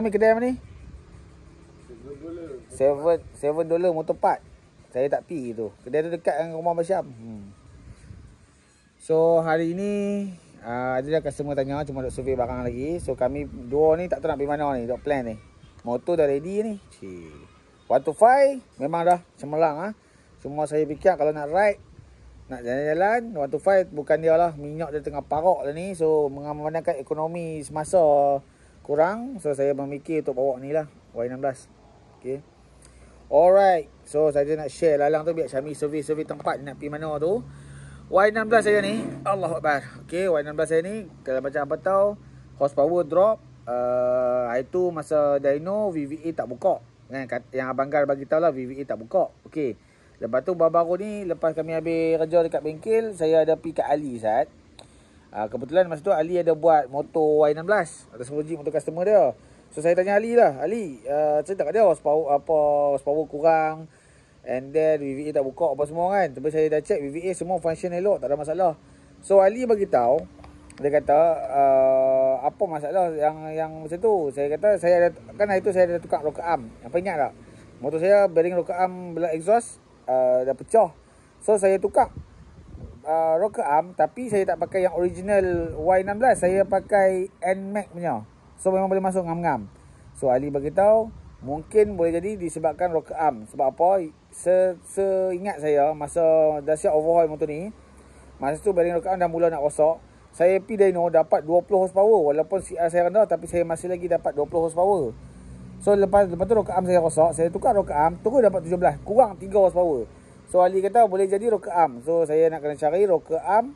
berapa ni kedai mana? ni? seven dolar motor part. Saya tak pi tu. Kedai tu dekat dengan rumah Basyam. Hmm. So hari ni uh, ada dah customer tanya cuma nak survey barang lagi. So kami dua ni tak tahu nak pergi mana ni. dok plan ni. Motor dah ready ni. Cik. 1 to 5 memang dah cemerlang ah. Ha? Semua saya fikir kalau nak ride nak jalan-jalan 1 to 5 bukan dia lah minyak dia tengah parok lah ni so mengamankan ekonomi semasa kurang so saya memikir untuk bawa ni lah Y16 okay. alright so saya nak share lalang tu biar Syami survey-survey tempat nak pergi mana tu Y16 saya ni Allah Akbar okay, Y16 saya ni kalau macam apa tahu horsepower drop uh, itu masa dyno VVA tak buka kan? yang Abang Gar bagi tahu lah VVA tak buka okay. lepas tu baru-baru ni lepas kami habis kerja dekat bengkel saya ada pergi kat Ali saat Ah uh, kebetulan masa tu Ali ada buat motor Y16. Ada semua jenis motor customer dia. So saya tanya Ali lah. Ali, uh, cerita kat dia power apa power kurang. And then VVA tak buka apa semua kan. Tapi saya dah check VVA semua function elok. Tak ada masalah. So Ali bagi tahu dia kata uh, apa masalah yang yang macam tu. Saya kata saya ada kan hari tu saya ada tukar rocker arm. Apa ingat tak? Motor saya bearing rocker arm belak exhaust uh, dah pecah. So saya tukar uh, ah, rocker arm tapi saya tak pakai yang original Y16 saya pakai Nmax punya so memang boleh masuk ngam-ngam so Ali bagi tahu mungkin boleh jadi disebabkan rocker arm sebab apa se se ingat saya masa dah siap overhaul motor ni masa tu bearing rocker arm dah mula nak rosak saya pi dyno dapat 20 horsepower walaupun CR saya rendah tapi saya masih lagi dapat 20 horsepower so lepas lepas tu rocker saya rosak saya tukar rocker arm terus dapat 17 kurang 3 horsepower So Ali kata boleh jadi rokaam. So saya nak kena cari rokaam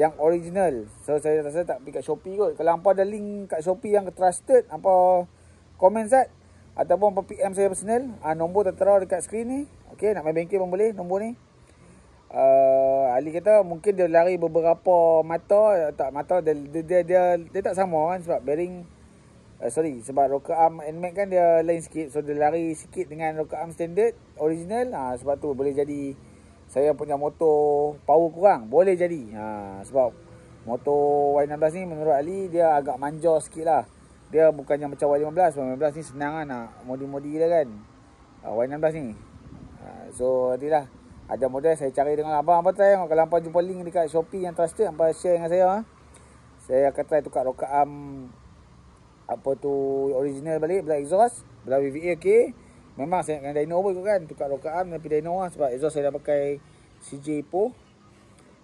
yang original. So saya rasa tak pergi kat Shopee kot. Kalau hangpa ada link kat Shopee yang trusted, hangpa komen sat ataupun hangpa PM saya personal, ha, nombor tertera dekat skrin ni. Okay, nak main banking pun boleh nombor ni. Uh, Ali kata mungkin dia lari beberapa mata eh, tak mata dia dia dia, dia, dia tak sama kan sebab bearing uh, sorry sebab rocker arm and mag kan dia lain sikit so dia lari sikit dengan rocker arm standard original ha, sebab tu boleh jadi saya punya motor power kurang boleh jadi ha, sebab motor Y16 ni menurut Ali dia agak manja sikit lah dia bukannya macam Y15 Y15 ni senang lah nak modi-modi dia kan uh, Y16 ni uh, so nanti lah ada model saya cari dengan abang apa tu kalau abang jumpa link dekat Shopee yang trusted abang share dengan saya ha? saya akan try tukar rocker arm apa tu original balik black exhaust belah VVA okay memang saya dengan dyno pun kan tukar rokaan tapi dyno lah sebab exhaust saya dah pakai CJ Po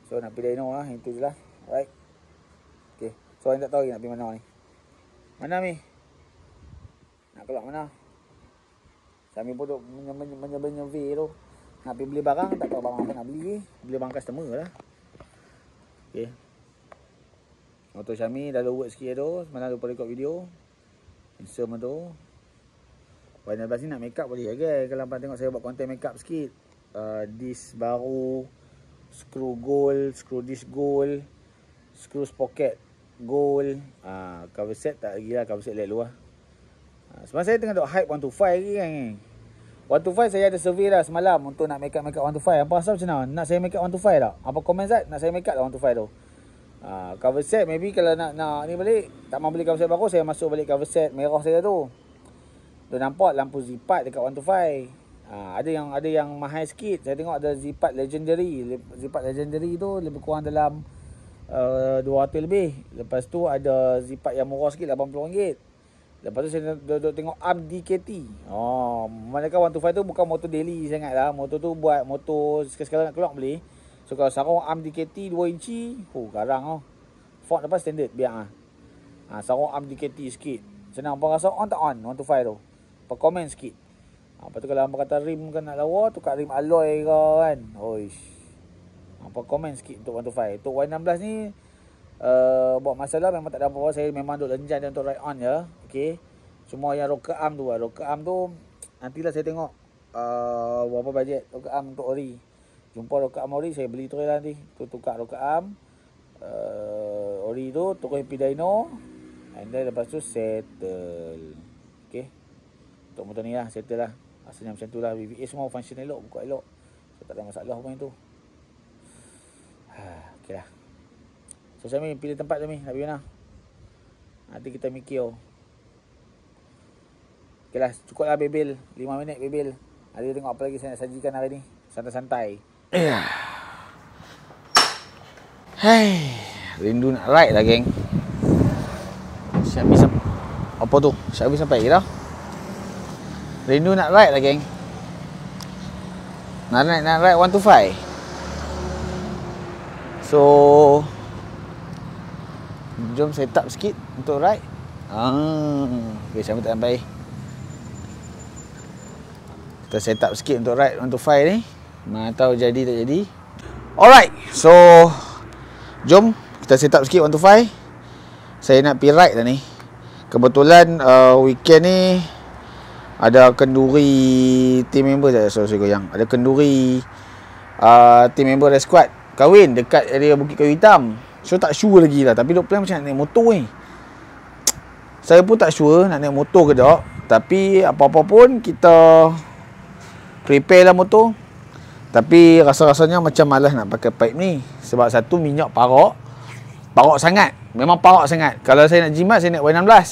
so nak pergi dyno lah itu je lah alright ok so saya tak tahu lagi nak pergi mana ni mana ni nak keluar mana sambil pun duduk menyebenya V tu nak pergi beli barang tak tahu barang apa nak beli beli barang customer lah ok Motor Xiaomi dah lowered sikit tu Semalam lupa rekod video Insum tu Final Blast ni nak make up boleh ya kan Kalau nampak tengok saya buat konten make up sikit uh, Disc baru Screw gold Screw disc gold Screw pocket gold uh, Cover set tak lagi lah Cover set lihat luar uh, ah, Sebab saya tengah duk hype 125 lagi kan ni to 125 saya ada survey dah semalam untuk nak make up make up 125. Apa rasa macam mana? Nak saya make up 125 tak? Apa komen Zat? Nak saya make up lah 125 tu. Ha, cover set maybe kalau nak nak ni balik, tak mahu beli cover set baru, saya masuk balik cover set merah saya tu. Tu nampak lampu zipat dekat 125. Ha, ah, ada yang ada yang mahal sikit. Saya tengok ada zipat legendary. Zipat legendary tu lebih kurang dalam uh, eh, 200 lebih. Lepas tu ada zipat yang murah sikit RM80. Lepas tu saya duduk, tengok Arm DKT. Oh, mana manakah 125 tu bukan motor daily sangat lah. Motor tu buat motor sekali-sekala nak keluar boleh. So kalau sarung arm DKT 2 inci Oh garang oh Ford lepas standard biar ah. Ha, sarung arm DKT sikit Senang abang rasa on tak on 1 to 5 tu Per komen sikit ha, Lepas tu kalau abang kata rim kan nak lawa Tukar rim alloy ke kan Oish ah, Per komen sikit untuk 1 to 5 Untuk Y16 ni uh, Buat masalah memang tak ada apa-apa Saya memang duduk lenjan untuk ride on je ya. Okay Semua yang rocker arm tu Rocker arm tu Nantilah saya tengok uh, Berapa bajet rocker arm untuk ori jumpa rokaam ori saya beli tu terus lah nanti tu tukar rokaam uh, eh, ori tu terus pidaino and then lepas tu settle okey untuk motor ni lah settle lah asalnya macam tu lah VVA semua function elok buka elok so, tak ada masalah pun tu ha, okey lah so saya pilih tempat tu ni nak mana nanti kita mikir oh. Okay lah, cukup lah bebel. 5 minit bebel. Ada tengok apa lagi saya nak sajikan hari ni. Santai-santai. Hei, eh. rindu nak ride lah geng. Siap bisa apa tu? Siap bisa sampai kira. Rindu nak ride lah geng. Nak naik nak ride 1 to 5. So jom set up sikit untuk ride. Ah, okey sampai tak sampai. Kita set up sikit untuk ride 1 to 5 ni. Mana tahu jadi tak jadi. Alright. So jom kita set up sikit 125. Saya nak pergi ride dah ni. Kebetulan uh, weekend ni ada kenduri team member saya so, so goyang. Ada kenduri uh, team member dari squad kahwin dekat area Bukit Kayu Hitam. So tak sure lagi lah tapi dok plan macam nak naik motor ni. Saya pun tak sure nak naik motor ke tak. Tapi apa-apa pun kita prepare lah motor tapi rasa-rasanya macam malas nak pakai pipe ni Sebab satu minyak parok Parok sangat Memang parok sangat Kalau saya nak jimat saya nak Y16 uh, eh,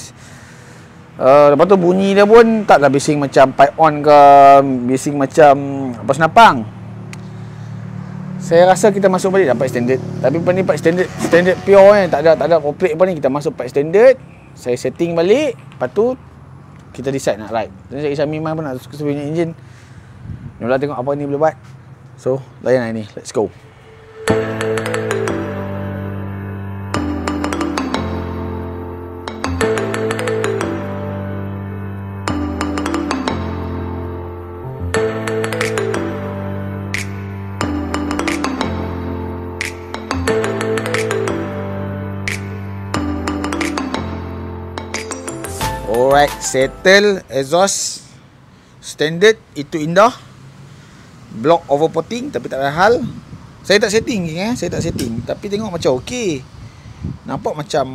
Lepas tu bunyi dia pun taklah bising macam pipe on ke Bising macam apa senapang saya rasa kita masuk balik dapat standard. Tapi pun ni part standard, standard pure kan. Tak ada tak ada complete pun ni. Kita masuk part standard. Saya setting balik, lepas tu kita decide nak ride. Jadi saya isam memang pun nak suka punya enjin. Nak tengok apa ni boleh buat. So, layan ni, let's go. Alright, settle exhaust standard itu indah block overporting tapi tak ada hal saya tak setting ya eh? saya tak setting tapi tengok macam okey nampak macam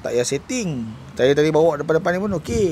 tak ya setting tadi tadi bawa depan-depan ni pun okey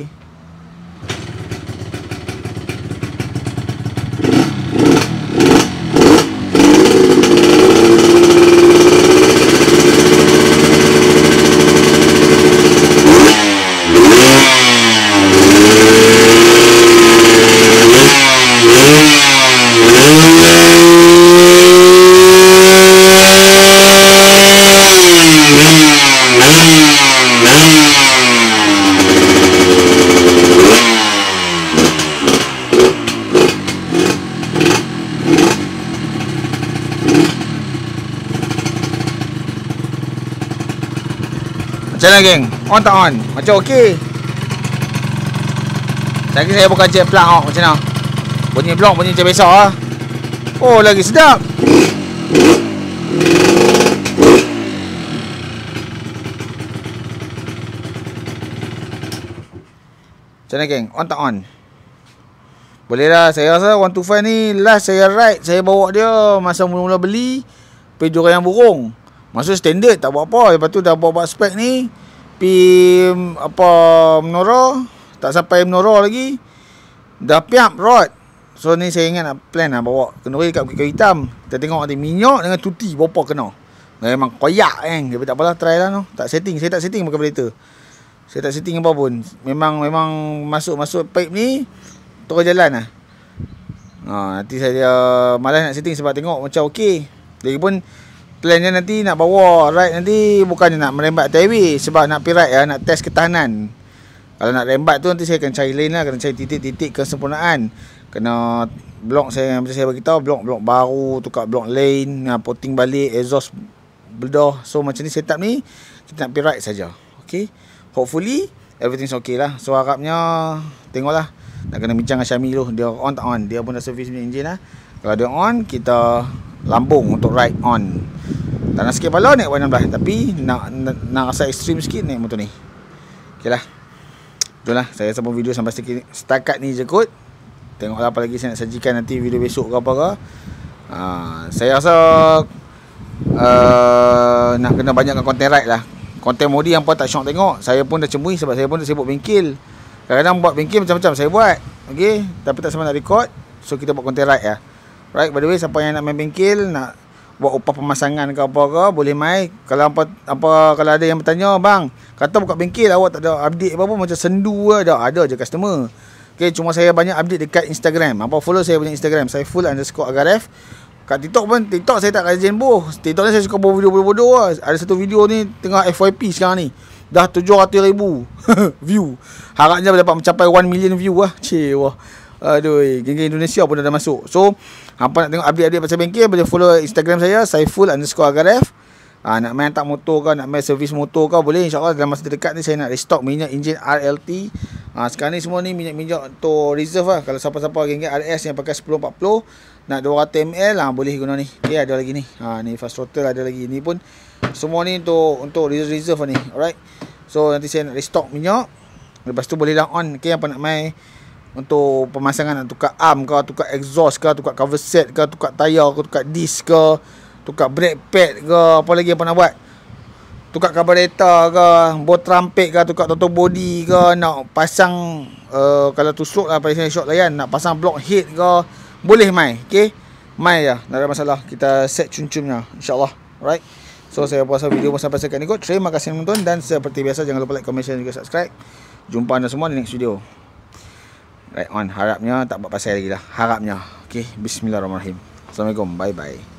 Macam geng? On tak on? Macam okey. Lagi saya buka jet plug oh. Macam mana? Bunyi blok bunyi macam besok ah. Oh lagi sedap. Macam mana geng? On tak on? Boleh lah saya rasa to 125 ni last saya ride saya bawa dia masa mula-mula beli pergi jurang yang burung. Masa standard tak buat apa Lepas tu dah buat-buat spek ni Pi mm, apa menara Tak sampai menara lagi Dah piap rod So ni saya ingat nak plan lah bawa kenduri dekat kuih hitam Kita tengok nanti minyak dengan tuti berapa kena Memang koyak kan eh. Tapi tak apalah try lah no. Tak setting Saya tak setting pakai berita Saya tak setting apa pun Memang memang masuk-masuk pipe ni Terus jalan lah ha, Nanti saya malah nak setting sebab tengok macam okey Lagipun pun plan dia nanti nak bawa ride nanti bukannya nak merembat TV sebab nak pirat ya nak test ketahanan. Kalau nak rembat tu nanti saya akan cari lane lah kena cari titik-titik kesempurnaan. Kena blok saya macam saya bagi tahu blok-blok baru tukar blok lane, nak ah, poting balik exhaust bedah. So macam ni setup ni kita nak pirat saja. Okey. Hopefully everything's okay lah. So harapnya tengoklah nak kena bincang dengan Syami dulu dia on tak on. Dia pun dah servis punya engine lah. Kalau dia on kita lambung untuk ride on tak nak sikit pala naik 116 Tapi nak, nak, nak rasa ekstrim sikit naik motor ni Okey lah Itulah saya rasa pun video sampai sikit ni. setakat ni je kot Tengoklah apa lagi saya nak sajikan nanti video besok ke apa ke uh, Saya rasa uh, Nak kena banyakkan konten ride lah Konten modi yang pun tak syok tengok Saya pun dah cemui sebab saya pun dah sibuk bengkel Kadang-kadang buat bengkel macam-macam saya buat Okey Tapi tak sama nak record So kita buat konten ride lah Right by the way siapa yang nak main bengkel Nak buat upah pemasangan ke apa ke boleh mai kalau apa apa kalau ada yang bertanya bang kata buka bengkel awak tak ada update apa-apa macam sendu ada ada je customer Okay, cuma saya banyak update dekat Instagram. Apa follow saya punya Instagram? Saya full underscore agaref. Kat TikTok pun, TikTok saya tak rajin boh. TikTok ni saya suka buat video bodoh-bodoh lah. Ada satu video ni tengah FYP sekarang ni. Dah 700 ribu view. Harapnya dapat mencapai 1 million view lah. Cik, wah. Aduh, eh, geng Indonesia pun dah masuk. So, apa nak tengok update-update pasal bengkel, boleh follow Instagram saya, Saiful underscore Agaref. Ha, nak main tak motor kau, nak main servis motor kau, boleh. InsyaAllah dalam masa dekat ni saya nak restock minyak enjin RLT. Ha, ah, sekarang ni semua ni minyak-minyak to reserve lah. Kalau siapa-siapa geng RS yang pakai 1040, nak 200 ml lah, boleh guna ni. Okay, ada lagi ni. Ha, ni fast throttle ada lagi. Ni pun semua ni untuk untuk reserve, reserve ni. Alright. So, nanti saya nak restock minyak. Lepas tu boleh dah on. Okay, apa nak main untuk pemasangan nak tukar arm ke, tukar exhaust ke, tukar cover set ke, tukar tayar ke, tukar disc ke, tukar brake pad ke, apa lagi apa nak buat. Tukar carburetor ke, bot trumpet ke, tukar total body ke, nak pasang uh, kalau tusuk lah pasang shock lah kan, nak pasang block head ke, boleh mai, okay? Mai ya, lah, tak ada masalah. Kita set cun-cunnya insya-Allah. Alright. So saya puasa video pun sampai sekian ni kot. Terima kasih menonton dan seperti biasa jangan lupa like, comment, share dan juga subscribe. Jumpa anda semua di next video. Right on Harapnya tak buat pasal lagi lah Harapnya Okay Bismillahirrahmanirrahim Assalamualaikum Bye bye